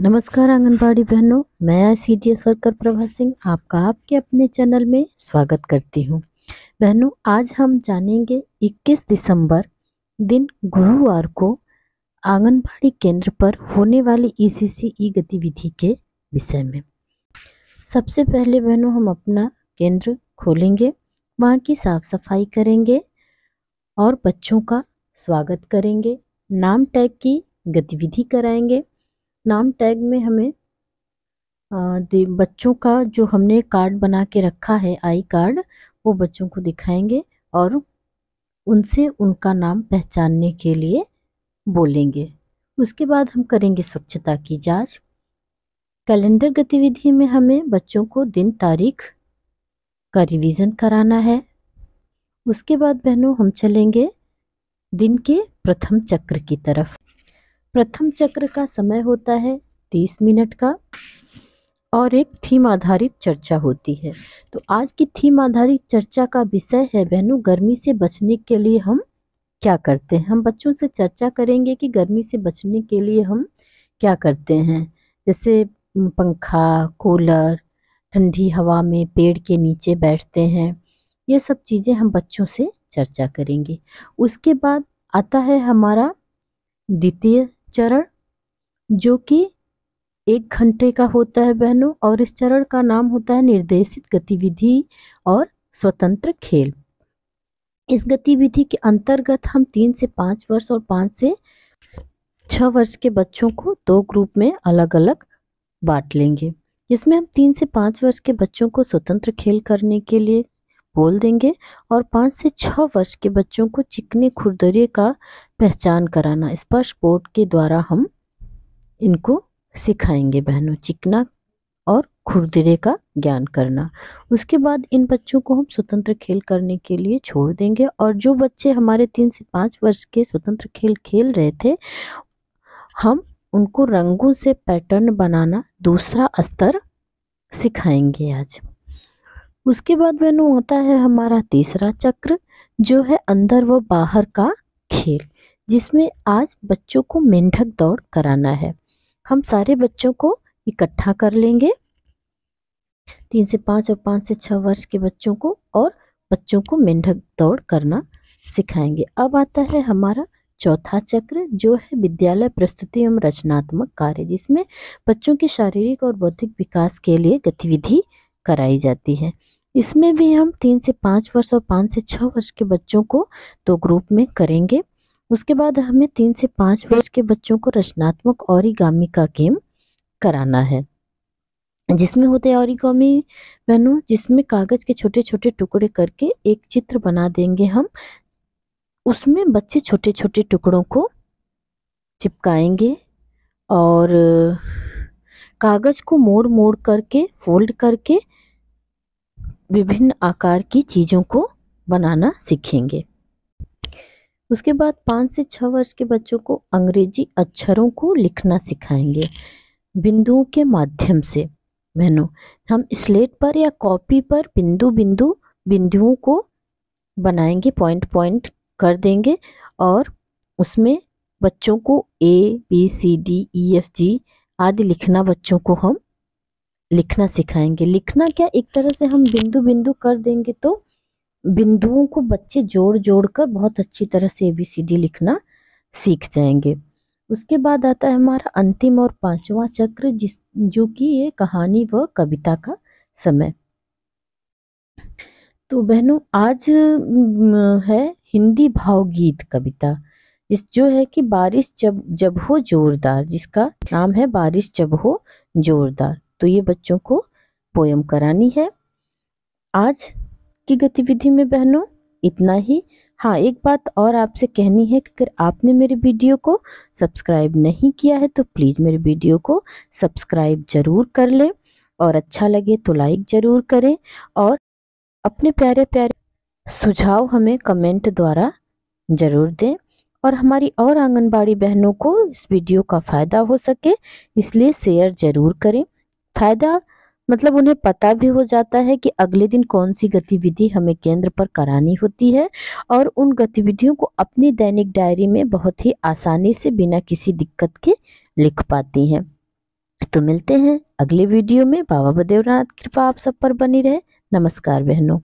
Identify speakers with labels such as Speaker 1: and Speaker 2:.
Speaker 1: नमस्कार आंगनबाड़ी बहनों मैं C D worker Prabha Singh आपका आपके अपने चैनल में स्वागत करती हूँ बहनों आज हम जानेंगे 21 दिसंबर दिन गुरुवार को आंगनबाड़ी केंद्र पर होने वाली ई e e गतिविधि के विषय में सबसे पहले बहनों हम अपना केंद्र खोलेंगे वहाँ की साफ़ सफाई करेंगे और बच्चों का स्वागत करेंगे नाम टैग की गतिविधि कराएंगे नाम टैग में हमें बच्चों का जो हमने कार्ड बना के रखा है आई कार्ड वो बच्चों को दिखाएंगे और उनसे उनका नाम पहचानने के लिए बोलेंगे उसके बाद हम करेंगे स्वच्छता की जांच कैलेंडर गतिविधि में हमें बच्चों को दिन तारीख का रिवीजन कराना है उसके बाद बहनों हम चलेंगे दिन के प्रथम चक्र की तरफ प्रथम चक्र का समय होता है तीस मिनट का और एक थीम आधारित चर्चा होती है तो आज की थीम आधारित चर्चा का विषय है बहनों गर्मी से बचने के लिए हम क्या करते हैं हम बच्चों से चर्चा करेंगे कि गर्मी से बचने के लिए हम क्या करते हैं जैसे पंखा कूलर ठंडी हवा में पेड़ के नीचे बैठते हैं ये सब चीज़ें हम बच्चों से चर्चा करेंगे उसके बाद आता है हमारा द्वितीय चरण जो कि एक घंटे का होता है बहनों और इस चरण का नाम होता है निर्देशित गतिविधि और स्वतंत्र खेल इस गतिविधि के अंतर्गत हम तीन से पाँच वर्ष और पाँच से छः वर्ष के बच्चों को दो ग्रुप में अलग अलग बांट लेंगे जिसमें हम तीन से पाँच वर्ष के बच्चों को स्वतंत्र खेल करने के लिए बोल देंगे और पाँच से छः वर्ष के बच्चों को चिकने खुरदरे का पहचान कराना स्पर्श बोर्ड के द्वारा हम इनको सिखाएंगे बहनों चिकना और खुरदरे का ज्ञान करना उसके बाद इन बच्चों को हम स्वतंत्र खेल करने के लिए छोड़ देंगे और जो बच्चे हमारे तीन से पाँच वर्ष के स्वतंत्र खेल खेल रहे थे हम उनको रंगों से पैटर्न बनाना दूसरा स्तर सिखाएंगे आज उसके बाद बहनों आता है हमारा तीसरा चक्र जो है अंदर व बाहर का खेल जिसमें आज बच्चों को मेंढक दौड़ कराना है हम सारे बच्चों को इकट्ठा कर लेंगे तीन से पाँच और पाँच से छः वर्ष के बच्चों को और बच्चों को मेंढक दौड़ करना सिखाएंगे अब आता है हमारा चौथा चक्र जो है विद्यालय प्रस्तुति एवं रचनात्मक कार्य जिसमें बच्चों के शारीरिक और बौद्धिक विकास के लिए गतिविधि कराई जाती है इसमें भी हम तीन से पाँच वर्ष और पाँच से छः वर्ष के बच्चों को दो ग्रुप में करेंगे उसके बाद हमें तीन से पाँच वर्ष के बच्चों को रचनात्मक औरिगामी का गेम कराना है जिसमें होते हैं औरिगामी मेनू जिसमें कागज़ के छोटे छोटे टुकड़े करके एक चित्र बना देंगे हम उसमें बच्चे छोटे छोटे टुकड़ों को चिपकाएंगे और कागज़ को मोड़ मोड़ करके फोल्ड करके विभिन्न आकार की चीज़ों को बनाना सीखेंगे उसके बाद पाँच से छः वर्ष के बच्चों को अंग्रेजी अक्षरों को लिखना सिखाएंगे बिंदुओं के माध्यम से बहनों हम स्लेट पर या कॉपी पर बिंदु बिंदु बिंदुओं को बनाएंगे पॉइंट पॉइंट कर देंगे और उसमें बच्चों को A B C D E F G आदि लिखना बच्चों को हम लिखना सिखाएंगे लिखना क्या एक तरह से हम बिंदु बिंदु कर देंगे तो बिंदुओं को बच्चे जोड़ जोड़ कर बहुत अच्छी तरह से ए बी सी डी लिखना सीख जाएंगे उसके बाद आता है हमारा अंतिम और पांचवा चक्र जिस जो कि ये कहानी व कविता का समय तो बहनों आज है हिंदी भावगीत कविता जिस जो है कि बारिश जब जब हो जोरदार जिसका नाम है बारिश जब हो जोरदार तो ये बच्चों को पोयम करानी है आज की गतिविधि में बहनों इतना ही हाँ एक बात और आपसे कहनी है कि अगर आपने मेरे वीडियो को सब्सक्राइब नहीं किया है तो प्लीज़ मेरे वीडियो को सब्सक्राइब ज़रूर कर लें और अच्छा लगे तो लाइक ज़रूर करें और अपने प्यारे प्यारे सुझाव हमें कमेंट द्वारा ज़रूर दें और हमारी और आंगनबाड़ी बहनों को इस वीडियो का फ़ायदा हो सके इसलिए शेयर ज़रूर करें फ़ायदा मतलब उन्हें पता भी हो जाता है कि अगले दिन कौन सी गतिविधि हमें केंद्र पर करानी होती है और उन गतिविधियों को अपनी दैनिक डायरी में बहुत ही आसानी से बिना किसी दिक्कत के लिख पाती हैं तो मिलते हैं अगले वीडियो में बाबा बदेवनाथ कृपा आप सब पर बनी रहे नमस्कार बहनों